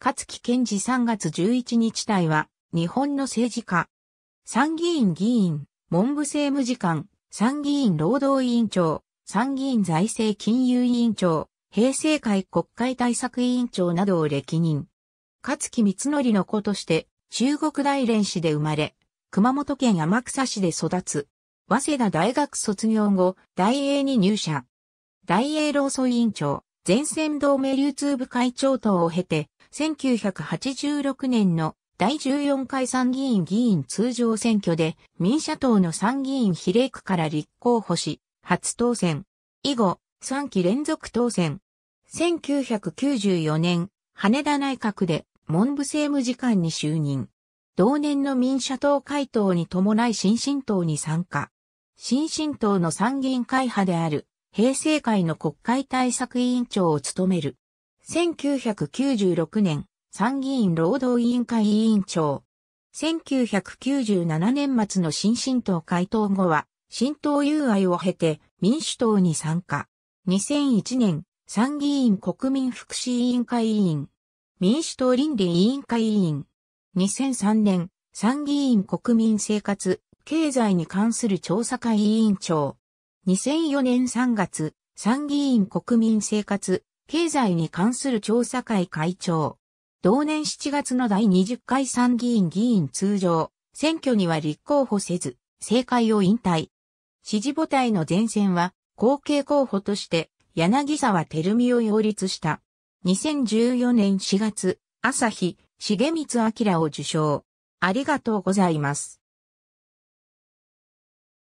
勝木健二3月11日隊は、日本の政治家。参議院議員、文部政務次官、参議院労働委員長、参議院財政金融委員長、平成会国会対策委員長などを歴任。勝木光則の子として、中国大連市で生まれ、熊本県天草市で育つ。早稲田大学卒業後、大英に入社。大英労組委員長、前線同盟流通部会長等を経て、1986年の第14回参議院議員通常選挙で民社党の参議院比例区から立候補し、初当選。以後、3期連続当選。1994年、羽田内閣で文部政務次官に就任。同年の民社党回答に伴い新進党に参加。新進党の参議院会派である、平成会の国会対策委員長を務める。1996年、参議院労働委員会委員長。1997年末の新進党回党後は、新党友愛を経て民主党に参加。2001年、参議院国民福祉委員会委員。民主党倫理委員会委員。2003年、参議院国民生活、経済に関する調査会委員長。2004年3月、参議院国民生活、経済に関する調査会会長。同年7月の第20回参議院議員通常、選挙には立候補せず、政界を引退。支持母体の前線は、後継候補として、柳沢照美を擁立した。2014年4月、朝日、重光明を受賞。ありがとうございます。